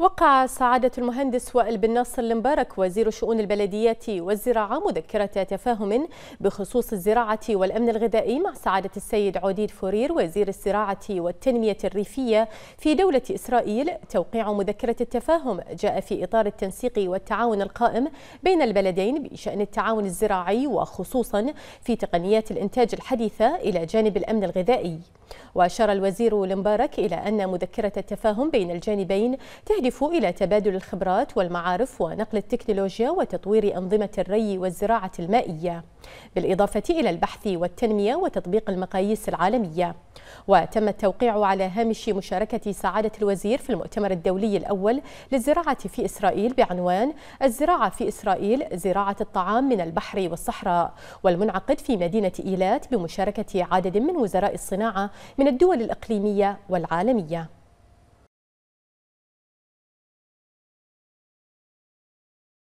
وقع سعادة المهندس وائل بن ناصر المبارك وزير شؤون البلديات والزراعة مذكرة تفاهم بخصوص الزراعة والأمن الغذائي مع سعادة السيد عوديد فورير وزير الزراعة والتنمية الريفية في دولة إسرائيل توقيع مذكرة التفاهم جاء في إطار التنسيق والتعاون القائم بين البلدين بشأن التعاون الزراعي وخصوصا في تقنيات الإنتاج الحديثة إلى جانب الأمن الغذائي وأشار الوزير المبارك إلى أن مذكرة التفاهم بين الجانبين تهدف إلى تبادل الخبرات والمعارف ونقل التكنولوجيا وتطوير أنظمة الري والزراعة المائية بالإضافة إلى البحث والتنمية وتطبيق المقاييس العالمية وتم التوقيع على هامش مشاركة سعادة الوزير في المؤتمر الدولي الأول للزراعة في إسرائيل بعنوان الزراعة في إسرائيل زراعة الطعام من البحر والصحراء والمنعقد في مدينة إيلات بمشاركة عدد من وزراء الصناعة من الدول الإقليمية والعالمية